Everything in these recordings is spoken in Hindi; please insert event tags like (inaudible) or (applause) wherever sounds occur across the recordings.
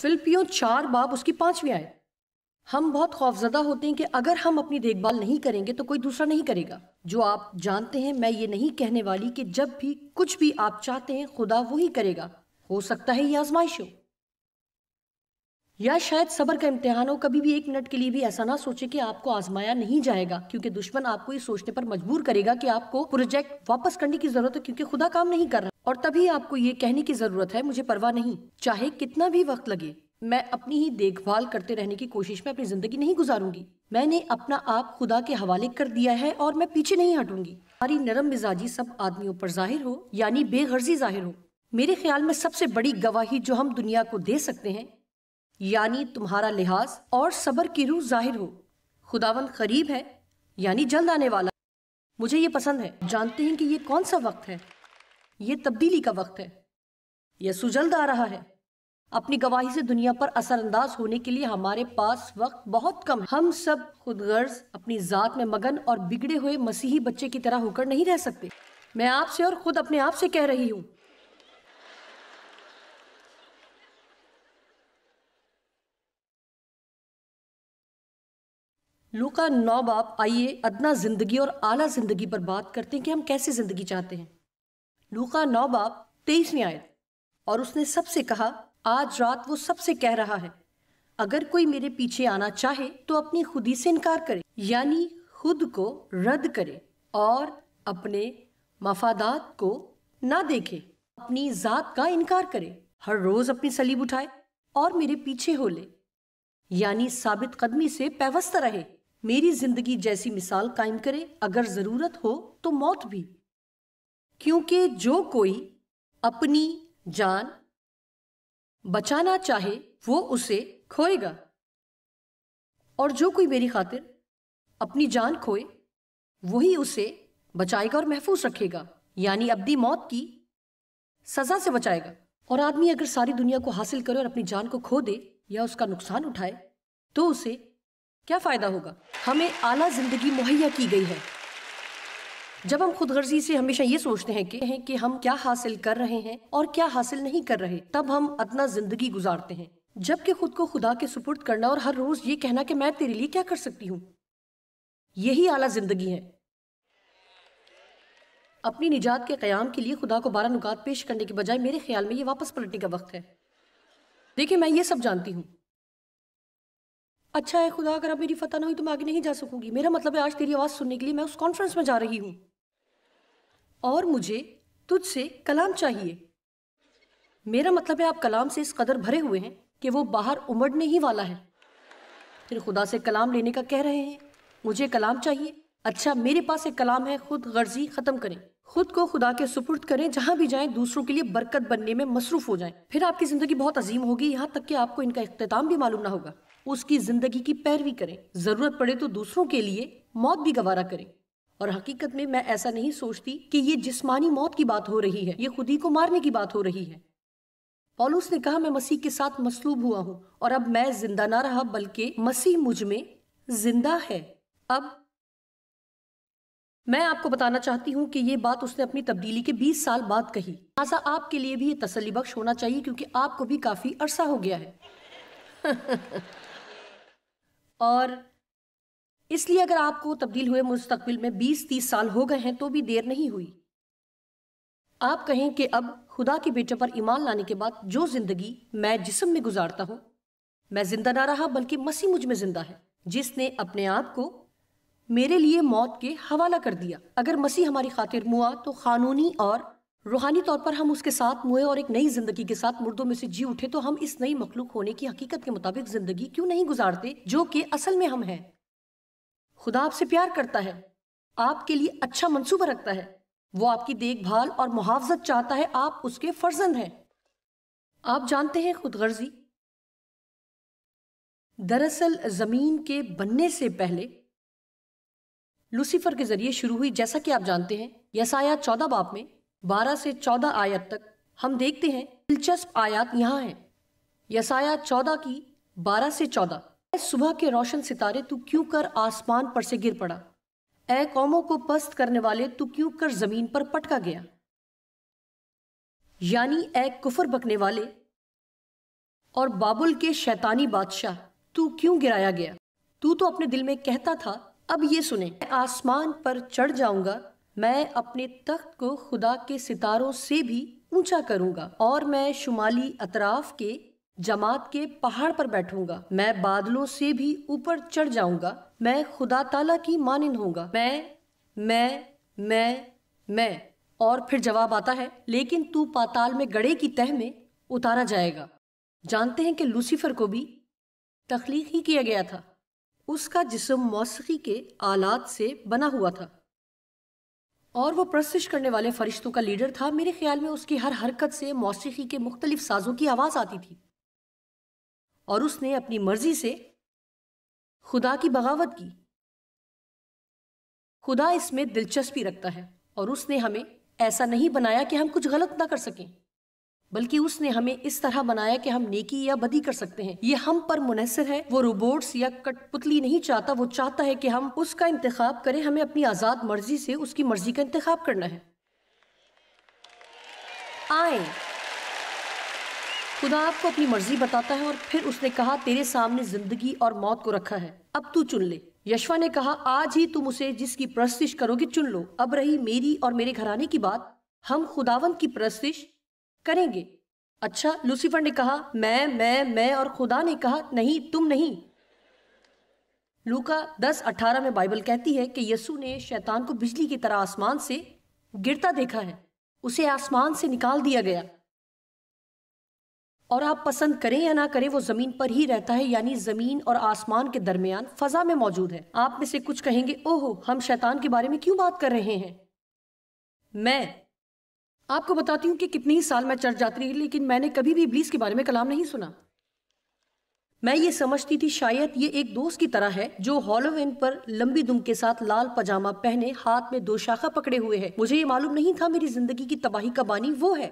फिल्पियों चार बाब उसकी पांचवी आयत हम बहुत खौफजदा होते हैं कि अगर हम अपनी देखभाल नहीं करेंगे तो कोई दूसरा नहीं करेगा जो आप जानते हैं मैं ये नहीं कहने वाली कि जब भी कुछ भी आप चाहते हैं खुदा वही करेगा हो सकता है ये आजमाइश हो या शायद सबर का इम्तिहान हो कभी भी एक मिनट के लिए भी ऐसा ना सोचे कि आपको आजमाया नहीं जाएगा क्योंकि दुश्मन आपको ये सोचने पर मजबूर करेगा कि आपको प्रोजेक्ट वापस करने की जरूरत है क्योंकि खुदा काम नहीं कर रहा और तभी आपको ये कहने की जरूरत है मुझे परवाह नहीं चाहे कितना भी वक्त लगे मैं अपनी ही देखभाल करते रहने की कोशिश में अपनी जिंदगी नहीं गुजारूंगी मैंने अपना आप खुदा के हवाले कर दिया है और मैं पीछे नहीं हटूंगी हमारी नरम मिजाजी सब आदमियों पर जाहिर हो यानी बेगर्जी जाहिर हो मेरे ख्याल में सबसे बड़ी गवाही जो हम दुनिया को दे सकते हैं यानी तुम्हारा लिहाज और सबर की रूह जाहिर हो खुदावन करीब है यानी जल्द आने वाला मुझे ये पसंद है जानते हैं कि ये कौन सा वक्त है ये तब्दीली का वक्त है यसु जल्द आ रहा है अपनी गवाही से दुनिया पर असरअंदाज होने के लिए हमारे पास वक्त बहुत कम है हम सब खुद गर्ज अपनी ज़ात में मगन और बिगड़े हुए मसीही बच्चे की तरह होकर नहीं रह सकते मैं आपसे और खुद अपने आप से कह रही हूँ लोका नौ बाप आइए अदना जिंदगी और आला जिंदगी पर बात करते हैं कि हम कैसे जिंदगी चाहते हैं लूका बाप तेईसवीं आयत और उसने सबसे कहा आज रात वो सबसे कह रहा है अगर कोई मेरे पीछे आना चाहे तो अपनी खुदी से इनकार करे यानी खुद को रद्द करे और अपने मफादात को ना देखे अपनी जात का इनकार करे हर रोज अपनी सलीब उठाए और मेरे पीछे हो ले यानी साबित कदमी से पैवस्त रहे मेरी जिंदगी जैसी मिसाल कायम करे अगर जरूरत हो तो मौत भी क्योंकि जो कोई अपनी जान बचाना चाहे वो उसे खोएगा और जो कोई मेरी खातिर अपनी जान खोए वही उसे बचाएगा और महफूज रखेगा यानी अबदी मौत की सज़ा से बचाएगा और आदमी अगर सारी दुनिया को हासिल करे और अपनी जान को खो दे या उसका नुकसान उठाए तो उसे क्या फ़ायदा होगा हमें आला ज़िंदगी मुहैया की गई है जब हम खुद गर्जी से हमेशा ये सोचते हैं कि, हैं कि हम क्या हासिल कर रहे हैं और क्या हासिल नहीं कर रहे तब हम अपना जिंदगी गुजारते हैं जबकि खुद को खुदा के सुपुर्द करना और हर रोज ये कहना कि मैं तेरे लिए क्या कर सकती हूँ यही आला जिंदगी है अपनी निजात के क्याम के लिए खुदा को बारह नुकात पेश करने के बजाय मेरे ख्याल में ये वापस पलटने का वक्त है देखिए मैं ये सब जानती हूँ अच्छा है खुदा अगर अब मेरी फतह ना हुई तो मैं आगे नहीं जा सकूंगी मेरा मतलब है आज तेरी आवाज़ सुनने के लिए मैं उस कॉन्फ्रेंस में जा रही हूँ और मुझे तुझसे कलाम चाहिए मेरा मतलब है आप कलाम से इस कदर भरे हुए हैं कि वो बाहर उमड़ने ही वाला है फिर खुदा से कलाम लेने का कह रहे हैं मुझे कलाम चाहिए अच्छा मेरे पास एक कलाम है खुद गर्जी ख़त्म करें खुद को खुदा के सुपुर्द करें जहाँ भी जाएं दूसरों के लिए बरकत बनने में मसरूफ हो जाएं फिर आपकी ज़िंदगी बहुत अजीम होगी यहाँ तक कि आपको इनका अख्ताम भी मालूम ना होगा उसकी ज़िंदगी की पैरवी करें ज़रूरत पड़े तो दूसरों के लिए मौत भी गवारा करें और हकीकत में मैं ऐसा नहीं सोचती कि ये जिस्मानी मौत की बात हो रही है ये खुद ही को मारने की बात हो रही है पॉलूस ने कहा मैं मसीह के साथ मसलूब हुआ हूं और अब मैं जिंदा ना रहा बल्कि मसीह मुझ में जिंदा है अब मैं आपको बताना चाहती हूं कि ये बात उसने अपनी तब्दीली के 20 साल बाद कही लिहाजा आपके लिए भी ये तसली बख्श होना चाहिए क्योंकि आपको भी काफ़ी अरसा हो गया है (laughs) और इसलिए अगर आपको तब्दील हुए मुस्तबिल में 20-30 साल हो गए हैं तो भी देर नहीं हुई आप कहें कि अब खुदा के बेटे पर ईमान लाने के बाद जो जिंदगी मैं जिसम में गुजारता हूँ मैं जिंदा ना रहा बल्कि मसीह मुझ में जिंदा है जिसने अपने आप को मेरे लिए मौत के हवाला कर दिया अगर मसीह हमारी खातिर मुआ तो कानूनी और रूहानी तौर पर हम उसके साथ मुए और एक नई जिंदगी के साथ मुर्दों में से जी उठे तो हम इस नई मखलूक होने की हकीकत के मुताबिक जिंदगी क्यों नहीं गुजारते जो कि असल में हम हैं खुदा आपसे प्यार करता है आपके लिए अच्छा मंसूबा रखता है वो आपकी देखभाल और मुहावजत चाहता है आप उसके फर्जंद हैं आप जानते हैं खुद गर्जी दरअसल ज़मीन के बनने से पहले लूसीफर के ज़रिए शुरू हुई जैसा कि आप जानते हैं यसाया चौदह बाप में बारह से चौदह आयत तक हम देखते हैं दिलचस्प आयात यहाँ है यसाया चौदह की बारह से चौदह सुबह के रोशन सितारे तू क्यों कर आसमान पर से गिर पड़ा ए कौमों को पस्त करने वाले तू क्यों कर जमीन पर पटका गया यानी ए कुफर बकने वाले और बाबुल के शैतानी बादशाह तू क्यों गिराया गया तू तो अपने दिल में कहता था अब ये सुने मैं आसमान पर चढ़ जाऊंगा मैं अपने तख्त को खुदा के सितारों से भी ऊंचा करूंगा और मैं शुमाली अतराफ के जमात के पहाड़ पर बैठूंगा मैं बादलों से भी ऊपर चढ़ जाऊंगा मैं खुदा ताला की मानिंद होऊंगा मैं मैं मैं मैं और फिर जवाब आता है लेकिन तू पाताल में गड़े की तह में उतारा जाएगा जानते हैं कि लूसीफर को भी तख्लीक ही किया गया था उसका जिसम मौसीकी के आलात से बना हुआ था और वो प्रस्तिश करने वाले फरिश्तों का लीडर था मेरे ख्याल में उसकी हर हरकत से मौसीकी के मुख्तलिफ साजों की आवाज़ आती थी और उसने अपनी मर्जी से खुदा की बगावत की खुदा इसमें दिलचस्पी रखता है और उसने हमें ऐसा नहीं बनाया कि हम कुछ गलत ना कर सकें बल्कि उसने हमें इस तरह बनाया कि हम नेकी या बदी कर सकते हैं ये हम पर मुनसर है वो रोबोट्स या कठपुतली नहीं चाहता वो चाहता है कि हम उसका इंतखब करें हमें अपनी आज़ाद मर्जी से उसकी मर्जी का इंतखब करना है आए खुदा आपको अपनी मर्जी बताता है और फिर उसने कहा तेरे सामने जिंदगी और मौत को रखा है अब तू चुन ले यशवा ने कहा आज ही तुम उसे जिसकी प्रस्तिश करोगे चुन लो अब रही मेरी और मेरे घराने की बात हम खुदावन की प्रस्तिश करेंगे अच्छा लूसीफर ने कहा मैं मैं मैं और खुदा ने कहा नहीं तुम नहीं लूका दस अठारह में बाइबल कहती है कि यसु ने शैतान को बिजली की तरह आसमान से गिरता देखा है उसे आसमान से निकाल दिया गया और आप पसंद करें या ना करें वो ज़मीन पर ही रहता है यानी ज़मीन और आसमान के दरमियान फ़जा में मौजूद है आप में से कुछ कहेंगे ओहो हम शैतान के बारे में क्यों बात कर रहे हैं मैं आपको बताती हूँ कि कितने ही साल मैं चर्च जाती रही लेकिन मैंने कभी भी इब्लीस के बारे में कलाम नहीं सुना मैं ये समझती थी शायद ये एक दोस्त की तरह है जो हॉलोविन पर लंबी दुम के साथ लाल पजामा पहने हाथ में दो शाखा पकड़े हुए है मुझे ये मालूम नहीं था मेरी जिंदगी की तबाही का बानी वो है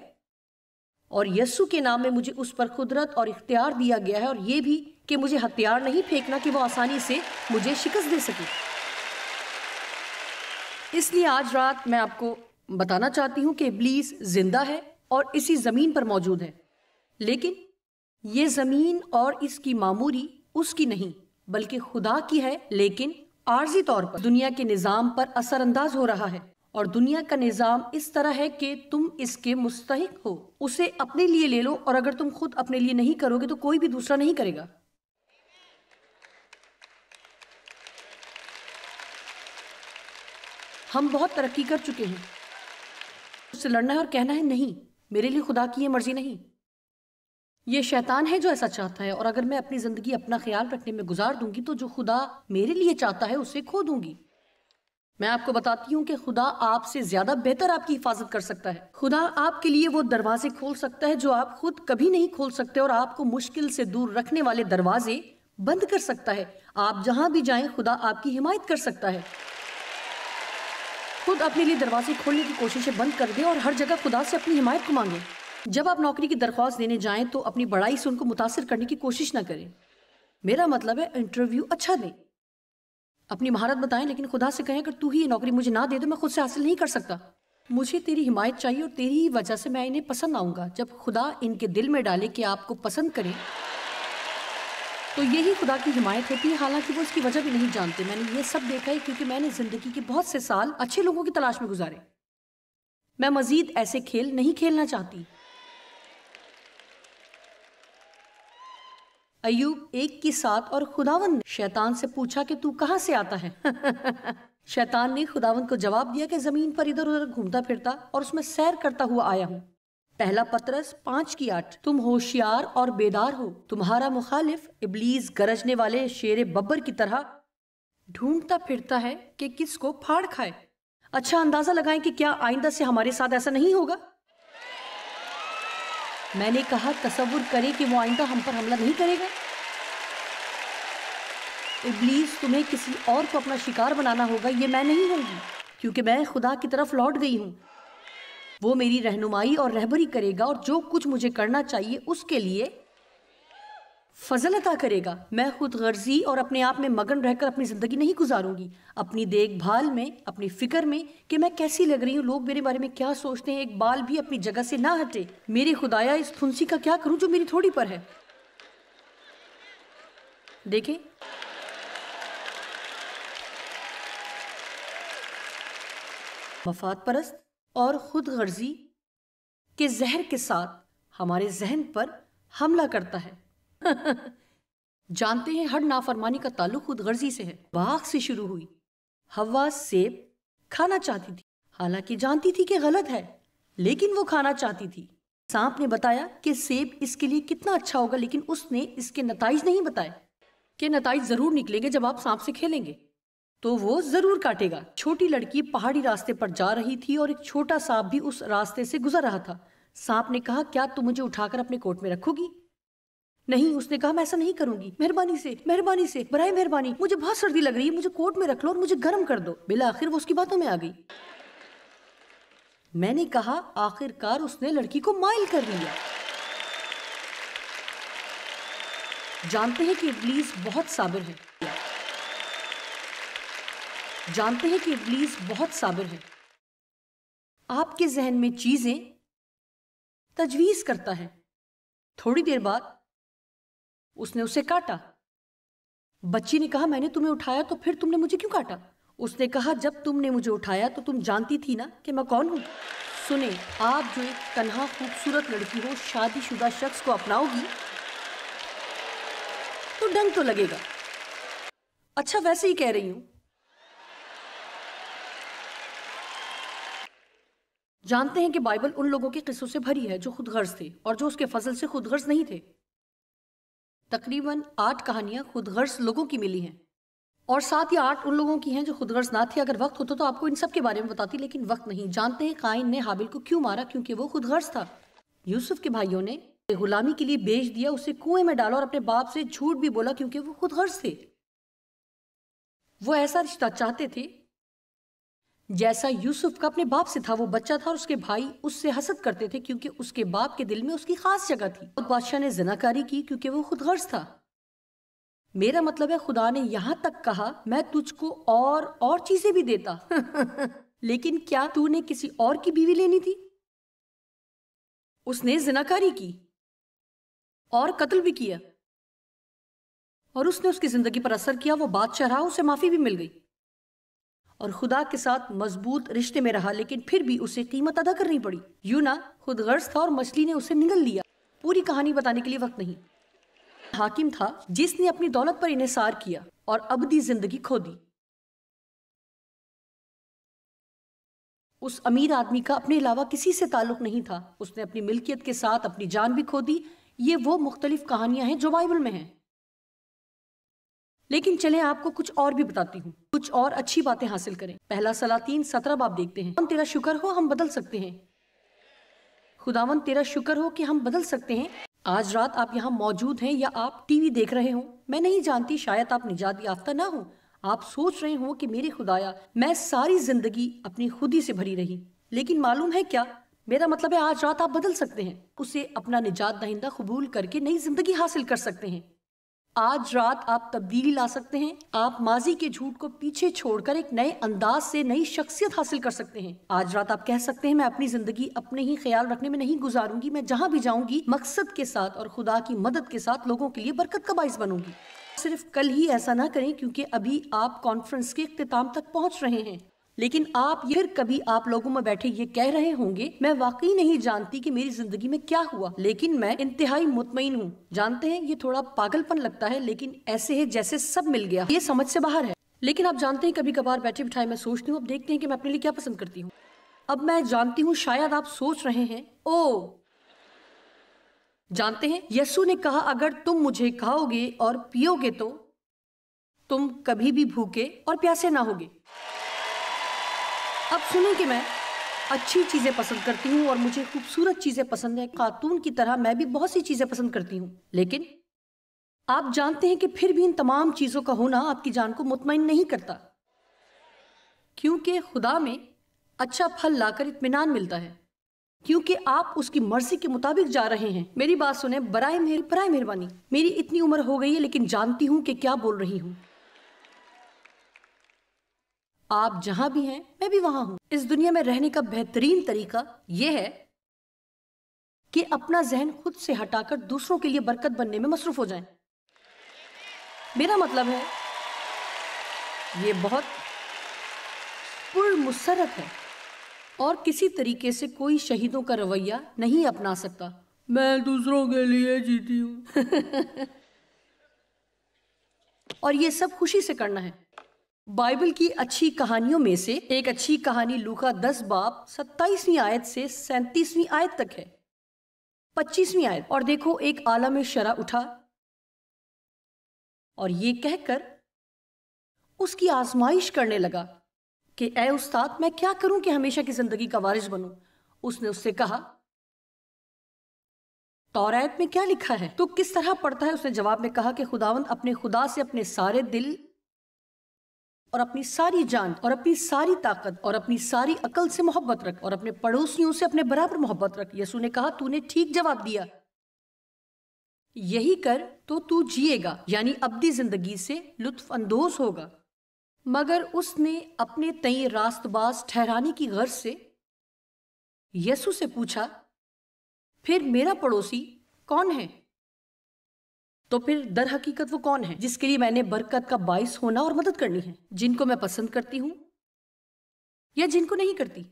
और यस्सु के नाम में मुझे उस पर कुदरत और इख्तियार दिया गया है और ये भी कि मुझे हथियार नहीं फेंकना कि वो आसानी से मुझे शिकस्त दे सके इसलिए आज रात मैं आपको बताना चाहती हूँ कि इब्लीस जिंदा है और इसी ज़मीन पर मौजूद है लेकिन ये ज़मीन और इसकी मामूरी उसकी नहीं बल्कि खुदा की है लेकिन आर्जी तौर पर दुनिया के निज़ाम पर असरअंदाज हो रहा है और दुनिया का निज़ाम इस तरह है कि तुम इसके मुस्तक हो उसे अपने लिए ले लो और अगर तुम खुद अपने लिए नहीं करोगे तो कोई भी दूसरा नहीं करेगा हम बहुत तरक्की कर चुके हैं उससे लड़ना है और कहना है नहीं मेरे लिए खुदा की यह मर्जी नहीं ये शैतान है जो ऐसा चाहता है और अगर मैं अपनी ज़िंदगी अपना ख्याल रखने में गुजार दूंगी तो जो खुदा मेरे लिए चाहता है उसे खो दूंगी मैं आपको बताती हूँ कि खुदा आपसे ज्यादा बेहतर आपकी हिफाजत कर सकता है खुदा आपके लिए वो दरवाजे खोल सकता है जो आप खुद कभी नहीं खोल सकते और आपको मुश्किल से दूर रखने वाले दरवाजे बंद कर सकता है आप जहां भी जाएं खुदा आपकी हिमायत कर सकता है खुद अपने लिए दरवाजे खोलने की कोशिशें बंद कर दें और हर जगह खुदा से अपनी हिमायत को मांगे जब आप नौकरी की दरख्वास्त देने जाएं तो अपनी बड़ाई से उनको मुतासर करने की कोशिश ना करें मेरा मतलब है इंटरव्यू अच्छा दें अपनी महारत बताएं लेकिन खुदा से कहें अगर तू ही ये नौकरी मुझे ना दे तो मैं खुद से हासिल नहीं कर सकता मुझे तेरी हिमायत चाहिए और तेरी ही वजह से मैं इन्हें पसंद आऊँगा जब खुदा इनके दिल में डाले कि आपको पसंद करें तो यही खुदा की हिमायत होती है हालांकि वो इसकी वजह भी नहीं जानते मैंने ये सब देखा है क्योंकि मैंने ज़िंदगी के बहुत से साल अच्छे लोगों की तलाश में गुजारे मैं मज़ीद ऐसे खेल नहीं खेलना चाहती अयूब एक की साथ और खुदावन ने शैतान से पूछा कि तू कहाँ से आता है (laughs) शैतान ने खुदावन को जवाब दिया कि जमीन पर इधर उधर घूमता फिरता और उसमें सैर करता हुआ आया हूँ पहला पत्रस पांच की आठ तुम होशियार और बेदार हो तुम्हारा मुखालिफ इबलीस गरजने वाले शेर बब्बर की तरह ढूंढता फिरता है कि किसको फाड़ खाए अच्छा अंदाजा लगाएं कि क्या आइंदा से हमारे साथ ऐसा नहीं होगा मैंने कहा तस्वुर करे कि वो आइंदा हम पर हमला नहीं करेगा इब्लीस तुम्हें किसी और को अपना शिकार बनाना होगा ये मैं नहीं होंगी क्योंकि मैं खुदा की तरफ लौट गई हूँ वो मेरी रहनुमाई और रहबरी करेगा और जो कुछ मुझे करना चाहिए उसके लिए फजल अता करेगा मैं खुद गर्जी और अपने आप में मगन रहकर अपनी ज़िंदगी नहीं गुजारूंगी अपनी देखभाल में अपनी फ़िक्र में कि मैं कैसी लग रही हूँ लोग मेरे बारे में क्या सोचते हैं एक बाल भी अपनी जगह से ना हटे मेरे खुदाया इस फुंसी का क्या करूँ जो मेरी थोड़ी पर है देखे मफाद परस्त और ख़ुद गर्जी के जहर के साथ हमारे जहन पर हमला करता है (laughs) जानते हैं हर नाफरमानी का ताल्लुक खुद गर्जी से है बाग से शुरू हुई हवा सेब खाना चाहती थी हालांकि जानती थी कि गलत है लेकिन वो खाना चाहती थी सांप ने बताया कि सेब इसके लिए कितना अच्छा होगा लेकिन उसने इसके नतज नहीं बताए कि नतज ज़रूर निकलेंगे जब आप सांप से खेलेंगे तो वो ज़रूर काटेगा छोटी लड़की पहाड़ी रास्ते पर जा रही थी और एक छोटा सांप भी उस रास्ते से गुजर रहा था सांप ने कहा क्या तुम मुझे उठाकर अपने कोट में रखोगी नहीं उसने कहा मैं ऐसा नहीं करूंगी मेहरबानी से मेहरबानी से बरए मेहरबानी मुझे बहुत सर्दी लग रही है मुझे कोट में रख लो और मुझे गर्म कर दो बिला आखिर वो उसकी बातों में आ गई मैंने कहा आखिरकार उसने लड़की को माइल कर लिया जानते हैं कि इबलीस बहुत साबिर है जानते हैं कि इबलीस बहुत साबिर है आपके जहन में चीजें तजवीज करता है थोड़ी देर बाद उसने उसे काटा बच्ची ने कहा मैंने तुम्हें उठाया तो फिर तुमने मुझे क्यों काटा उसने कहा जब तुमने मुझे उठाया तो तुम जानती थी ना कि मैं कौन हूँ सुने आप जो एक तनहा खूबसूरत लड़की हो शादीशुदा शख्स को अपनाओगी तो डंग तो लगेगा अच्छा वैसे ही कह रही हूं जानते हैं कि बाइबल उन लोगों के किस्सों से भरी है जो खुदगर्ज थे और जो उसके फजल से खुदगर्ज नहीं थे तकरीबन आठ कहानियां खुद लोगों की मिली हैं और साथ ही आठ उन लोगों की हैं जो खुद गर्ज ना थी अगर वक्त होता तो आपको इन सब के बारे में बताती लेकिन वक्त नहीं जानते हैं काइन ने हाबिल को क्यों मारा क्योंकि वो खुद गर्ज था यूसुफ के भाइयों ने गुलामी के लिए बेच दिया उसे कुएं में डाला और अपने बाप से झूठ भी बोला क्योंकि वो खुद गर्ज थे वो ऐसा रिश्ता चाहते थे जैसा यूसुफ का अपने बाप से था वो बच्चा था और उसके भाई उससे हसद करते थे क्योंकि उसके बाप के दिल में उसकी खास जगह थी और बादशाह ने जनाकारी की क्योंकि वो खुद गर्ज था मेरा मतलब है खुदा ने यहाँ तक कहा मैं तुझको और और चीजें भी देता (laughs) लेकिन क्या तूने किसी और की बीवी लेनी थी उसने जनाकारी की और कत्ल भी किया और उसने उसकी जिंदगी पर असर किया वो बादशाह रहा उसे माफी भी मिल गई और खुदा के साथ मजबूत रिश्ते में रहा लेकिन फिर भी उसे कीमत अदा करनी पड़ी यूना खुद गर्ज था और मछली ने उसे निगल लिया पूरी कहानी बताने के लिए वक्त नहीं हाकिम था जिसने अपनी दौलत पर इनसार किया और अबदी जिंदगी खो दी उस अमीर आदमी का अपने अलावा किसी से ताल्लुक नहीं था उसने अपनी मिल्कियत के साथ अपनी जान भी खो दी ये वो मुख्तलिफ कहानियां हैं जो बाइबल में हैं लेकिन चले आपको कुछ और भी बताती हूँ कुछ और अच्छी बातें हासिल करें पहला सलातीन सत्रह बाप देखते हैं हम तेरा शुक्र हो हम बदल सकते हैं खुदावन तेरा शुक्र हो कि हम बदल सकते हैं आज रात आप यहाँ मौजूद हैं या आप टीवी देख रहे हो मैं नहीं जानती शायद आप निजात याफ्ता ना हो आप सोच रहे हो कि मेरे खुदाया मैं सारी जिंदगी अपनी खुदी से भरी रही लेकिन मालूम है क्या मेरा मतलब है आज रात आप बदल सकते हैं उसे अपना निजात दहिंदा कबूल करके नई जिंदगी हासिल कर सकते हैं आज रात आप तब्दीली ला सकते हैं आप माजी के झूठ को पीछे छोड़कर एक नए अंदाज से नई शख्सियत हासिल कर सकते हैं आज रात आप कह सकते हैं मैं अपनी जिंदगी अपने ही ख्याल रखने में नहीं गुजारूंगी मैं जहाँ भी जाऊंगी मकसद के साथ और खुदा की मदद के साथ लोगों के लिए बरकत का बायस बनूंगी सिर्फ कल ही ऐसा ना करें क्योंकि अभी आप कॉन्फ्रेंस के अख्ताम तक पहुँच रहे हैं लेकिन आप फिर कभी आप लोगों में बैठे ये कह रहे होंगे मैं वाकई नहीं जानती कि मेरी जिंदगी में क्या हुआ लेकिन मैं इंतहाई मुतमिन हूँ जानते हैं ये थोड़ा पागलपन लगता है लेकिन ऐसे है जैसे सब मिल गया ये समझ से बाहर है लेकिन आप जानते हैं कभी कभार बैठे बिठाए मैं सोचती हूँ अब देखते हैं कि मैं अपने लिए क्या पसंद करती हूँ अब मैं जानती हूँ शायद आप सोच रहे हैं ओ जानते हैं यसु ने कहा अगर तुम मुझे खाओगे और पियोगे तो तुम कभी भी भूखे और प्यासे ना होगे अब सुनो कि मैं अच्छी चीज़ें पसंद करती हूँ और मुझे खूबसूरत चीज़ें पसंद है खातून की तरह मैं भी बहुत सी चीज़ें पसंद करती हूँ लेकिन आप जानते हैं कि फिर भी इन तमाम चीज़ों का होना आपकी जान को मुतमिन नहीं करता क्योंकि खुदा में अच्छा फल लाकर इतमान मिलता है क्योंकि आप उसकी मर्जी के मुताबिक जा रहे हैं मेरी बात सुने बरए मेरी बरए मेहरबानी मेरी इतनी उम्र हो गई है लेकिन जानती हूँ कि क्या बोल रही हूँ आप जहां भी हैं मैं भी वहां हूं इस दुनिया में रहने का बेहतरीन तरीका यह है कि अपना जहन खुद से हटाकर दूसरों के लिए बरकत बनने में मसरूफ हो जाए मेरा मतलब है ये बहुत मुसरत है और किसी तरीके से कोई शहीदों का रवैया नहीं अपना सकता मैं दूसरों के लिए जीती हूँ (laughs) और ये सब खुशी से करना है बाइबल की अच्छी कहानियों में से एक अच्छी कहानी लूखा दस बाप सत्ताईसवीं आयत से सैंतीसवीं आयत तक है पच्चीसवीं आयत और देखो एक आला में शरा उठा और ये कहकर उसकी आजमाइश करने लगा कि ए उस्ताद मैं क्या करूं कि हमेशा की जिंदगी का वारिस बनूं उसने उससे कहा तौरात में क्या लिखा है तो किस तरह पढ़ता है उसने जवाब में कहा कि खुदावंत अपने खुदा से अपने सारे दिल और अपनी सारी जान और अपनी सारी ताकत और अपनी सारी अकल से मोहब्बत रख और अपने पड़ोसियों से अपने बराबर मोहब्बत रख यसु ने कहा तूने ठीक जवाब दिया यही कर तो तू जिएगा यानी अबदी जिंदगी से लुत्फानंदोज होगा मगर उसने अपने तई रास्तबाज ठहराने की गर्ज से यसु से पूछा फिर मेरा पड़ोसी कौन है तो फिर दर हकीकत वो कौन है जिसके लिए मैंने बरकत का बाइस होना और मदद करनी है जिनको मैं पसंद करती हूं या जिनको नहीं करती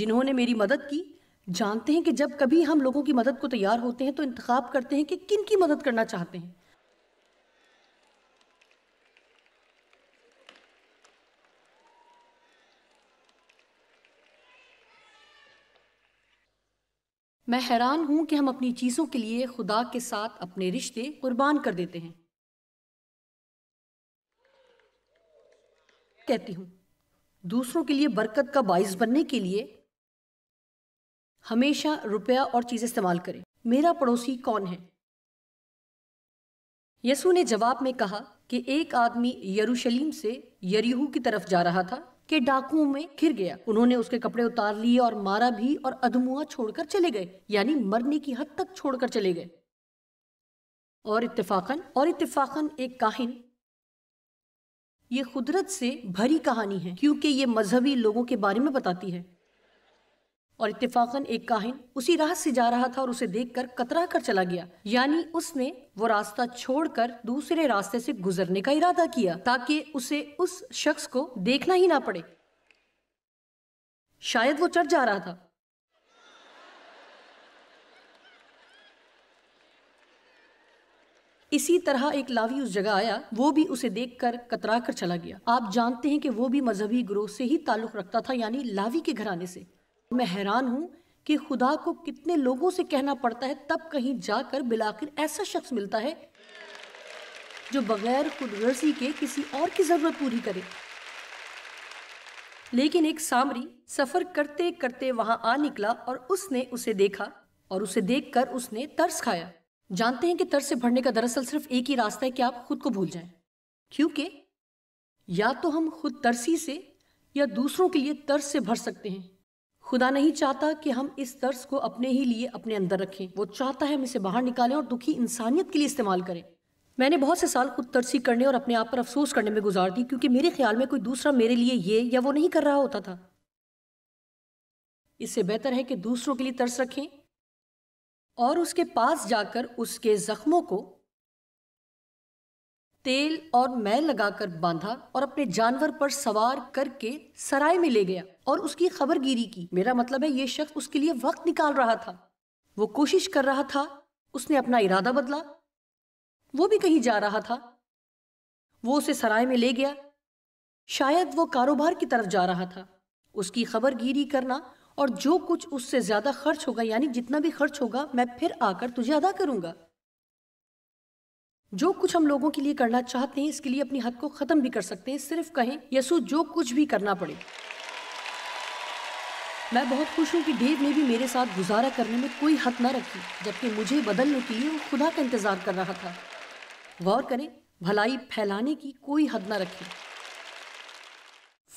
जिन्होंने मेरी मदद की जानते हैं कि जब कभी हम लोगों की मदद को तैयार होते हैं तो इंतखाब करते हैं कि किन की मदद करना चाहते हैं मैं हैरान हूं कि हम अपनी चीज़ों के लिए खुदा के साथ अपने रिश्ते कुर्बान कर देते हैं कहती हूँ दूसरों के लिए बरकत का बाइस बनने के लिए हमेशा रुपया और चीज़ें इस्तेमाल करें मेरा पड़ोसी कौन है यसु ने जवाब में कहा कि एक आदमी यरूशलेम से यरीहू की तरफ जा रहा था के डाकुओं में घिर गया उन्होंने उसके कपड़े उतार लिए और मारा भी और अधमुआ छोड़कर चले गए यानी मरने की हद तक छोड़कर चले गए और इत्तेफाकन और इत्तेफाकन एक काहिन ये कुदरत से भरी कहानी है क्योंकि ये मजहबी लोगों के बारे में बताती है और इतफाकन एक काहिन उसी राह से जा रहा था और उसे देखकर कतरा कर चला गया यानी उसने वो रास्ता छोड़कर दूसरे रास्ते से गुजरने का इरादा किया ताकि उसे उस शख्स को देखना ही ना पड़े शायद वो चढ़ जा रहा था इसी तरह एक लावी उस जगह आया वो भी उसे देखकर कतरा कर चला गया आप जानते हैं कि वो भी मजहबी ग्रोह से ही ताल्लुक रखता था यानी लावी के घराने से मैं हैरान हूँ कि खुदा को कितने लोगों से कहना पड़ता है तब कहीं जाकर बिलाकर ऐसा शख्स मिलता है जो बगैर खुदगर्जी के किसी और की ज़रूरत पूरी करे लेकिन एक सामरी सफ़र करते करते वहां आ निकला और उसने उसे देखा और उसे देखकर उसने तरस खाया जानते हैं कि तरस से भरने का दरअसल सिर्फ एक ही रास्ता है कि आप खुद को भूल जाएं क्योंकि या तो हम खुद तरसी से या दूसरों के लिए तरस से भर सकते हैं खुदा नहीं चाहता कि हम इस तर्स को अपने ही लिए अपने अंदर रखें वो चाहता है हम इसे बाहर निकालें और दुखी इंसानियत के लिए इस्तेमाल करें मैंने बहुत से साल खुद तरसी करने और अपने आप पर अफसोस करने में गुजार दी क्योंकि मेरे ख्याल में कोई दूसरा मेरे लिए ये या वो नहीं कर रहा होता था इससे बेहतर है कि दूसरों के लिए तरस रखें और उसके पास जाकर उसके ज़ख्मों को तेल और मैल लगाकर बांधा और अपने जानवर पर सवार करके सराय में ले गया और उसकी खबरगिरी की मेरा मतलब है ये शख्स उसके लिए वक्त निकाल रहा था वो कोशिश कर रहा था उसने अपना इरादा बदला वो भी कहीं जा रहा था वो उसे सराय में ले गया शायद वो कारोबार की तरफ जा रहा था उसकी खबरगिरी करना और जो कुछ उससे ज़्यादा खर्च होगा यानी जितना भी खर्च होगा मैं फिर आकर तुझे अदा करूंगा जो कुछ हम लोगों के लिए करना चाहते हैं इसके लिए अपनी हद को खत्म भी कर सकते हैं सिर्फ कहें यसु जो कुछ भी करना पड़े मैं बहुत खुश हूँ कि डेव ने भी मेरे साथ गुजारा करने में कोई हक न रखी जबकि मुझे बदलने के लिए वो खुदा का इंतजार कर रहा था गौर करें भलाई फैलाने की कोई हद ना रखी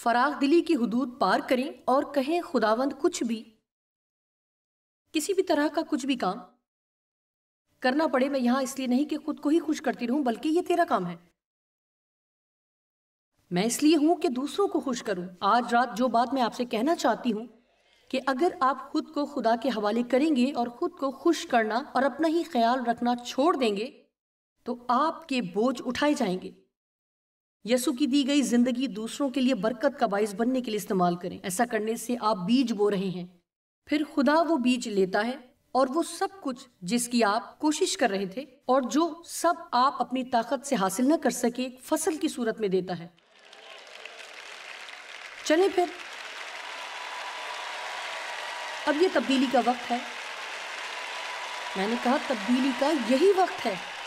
फराग दिली की हदूद पार करें और कहें खुदावंद कुछ भी किसी भी तरह का कुछ भी काम करना पड़े मैं यहाँ इसलिए नहीं कि खुद को ही खुश करती रहूं बल्कि ये तेरा काम है मैं इसलिए हूं कि दूसरों को खुश करूं आज रात जो बात मैं आपसे कहना चाहती हूं कि अगर आप खुद को खुदा के हवाले करेंगे और खुद को खुश करना और अपना ही ख्याल रखना छोड़ देंगे तो आपके बोझ उठाए जाएंगे यसु की दी गई जिंदगी दूसरों के लिए बरकत का बायस बनने के लिए इस्तेमाल करें ऐसा करने से आप बीज बो रहे हैं फिर खुदा वो बीज लेता है और वो सब कुछ जिसकी आप कोशिश कर रहे थे और जो सब आप अपनी ताकत से हासिल न कर सके एक फसल की सूरत में देता है चले फिर अब ये तब्दीली का वक्त है मैंने कहा तब्दीली का यही वक्त है